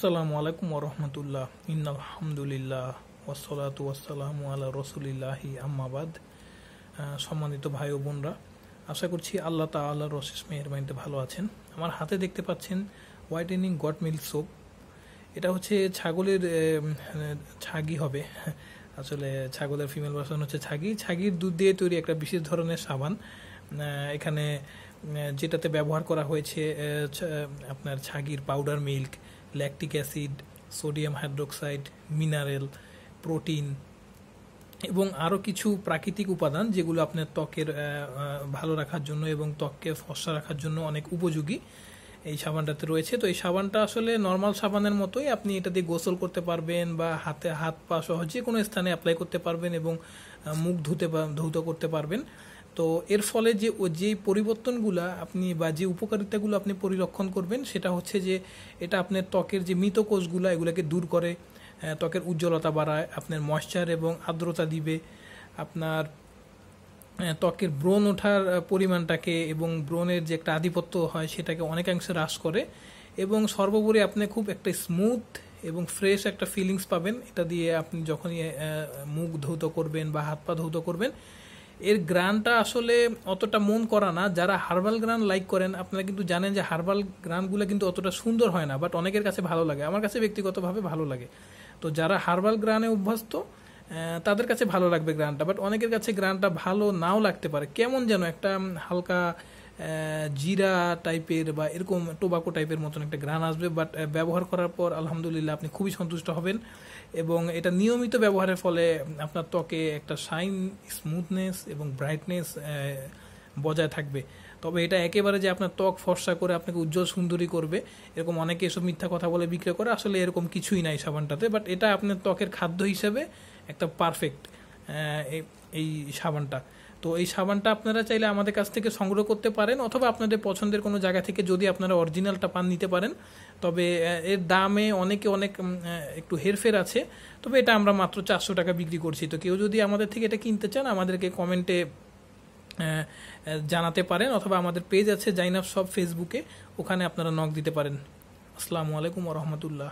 আসসালামু আলাইকুম ওরহমতুল্লাহ আলহামদুলিল্লাহ ওসলাত ওয়াসালাম আল্লাহ রসুলিল্লাহি আম্মাবাদ সম্মানিত ভাই ও বোনরা আশা করছি আল্লাহ তা তাল্লাহ রশেষ মেহরবানিতে ভালো আছেন আমার হাতে দেখতে পাচ্ছেন হোয়াইটেনিং গট মিল সোপ এটা হচ্ছে ছাগলের ছাগি হবে আসলে ছাগলের ফিমেল ভার্সন হচ্ছে ছাগি ছাগির দুধ দিয়ে তৈরি একটা বিশেষ ধরনের সাবান এখানে যেটাতে ব্যবহার করা হয়েছে আপনার ছাগির powder milk lactic acid sodium hydroxide mineral protein এবং আরও কিছু প্রাকৃতিক উপাদান যেগুলো আপনার ত্বকের ভালো রাখার জন্য এবং ত্বককে ফসা রাখার জন্য অনেক উপযোগী এই সাবানটাতে রয়েছে তো এই সাবানটা আসলে নর্মাল সাবানের মতোই আপনি এটা দিয়ে গোসল করতে পারবেন বা হাতে হাত পা সহ যে কোনো স্থানে অ্যাপ্লাই করতে পারবেন এবং মুখ ধুতে ধৌত করতে পারবেন তো এর ফলে যে যেই পরিবর্তনগুলো আপনি বা যে উপকারিতাগুলো আপনি পরিলক্ষণ করবেন সেটা হচ্ছে যে এটা আপনার ত্বকের যে মৃত কোষগুলো এগুলোকে দূর করে ত্বকের উজ্জ্বলতা বাড়ায় আপনার ময়শ্চার এবং আর্দ্রতা দিবে আপনার ত্বকের ব্রণ ওঠার পরিমাণটাকে এবং ব্রণের যে একটা আধিপত্য হয় সেটাকে অনেকাংশে হ্রাস করে এবং সর্বোপরি আপনি খুব একটা স্মুথ এবং ফ্রেশ একটা ফিলিংস পাবেন এটা দিয়ে আপনি যখনই মুখ ধৌত করবেন বা হাত পা ধৌত করবেন এর গ্রানটা আসলে অতটা মন করা না যারা হার্বাল গ্রান লাইক করেন আপনারা কিন্তু জানেন যে হার্বাল গ্রানগুলো কিন্তু অতটা সুন্দর হয় না বাট অনেকের কাছে ভালো লাগে আমার কাছে ব্যক্তিগতভাবে ভালো লাগে তো যারা হার্বাল গ্রানে অভ্যস্ত তাদের কাছে ভালো লাগবে গ্রানটা বাট অনেকের কাছে গ্রানটা ভালো নাও লাগতে পারে কেমন যেন একটা হালকা জিরা টাইপের বা এরকম টোবাকো টাইপের মতন একটা গ্রান আসবে বাট ব্যবহার করার পর আলহামদুলিল্লাহ আপনি খুবই সন্তুষ্ট হবেন এবং এটা নিয়মিত ব্যবহারের ফলে আপনার ত্বকে একটা শাইন স্মুথনেস এবং ব্রাইটনেস বজায় থাকবে তবে এটা একেবারে যে আপনার ত্বক ফর্সা করে আপনাকে উজ্জ্বল সুন্দরী করবে এরকম অনেকে এসব মিথ্যা কথা বলে বিক্রয় করে আসলে এরকম কিছুই নাই সাবানটাতে বাট এটা আপনার ত্বকের খাদ্য হিসেবে একটা পারফেক্ট এই সাবানটা তো এই সাবানটা আপনারা চাইলে আমাদের কাছ থেকে সংগ্রহ করতে পারেন অথবা আপনাদের পছন্দের কোনো জায়গা থেকে যদি আপনারা অরিজিনালটা পান নিতে পারেন তবে এর দামে অনেকে অনেক একটু হেরফের আছে তবে এটা আমরা মাত্র চারশো টাকা বিক্রি করছি তো কেউ যদি আমাদের থেকে এটা কিনতে চান আমাদেরকে কমেন্টে জানাতে পারেন অথবা আমাদের পেজ আছে জাইনাফ সব ফেসবুকে ওখানে আপনারা নক দিতে পারেন আসসালামু আলাইকুম রহমতুল্লাহ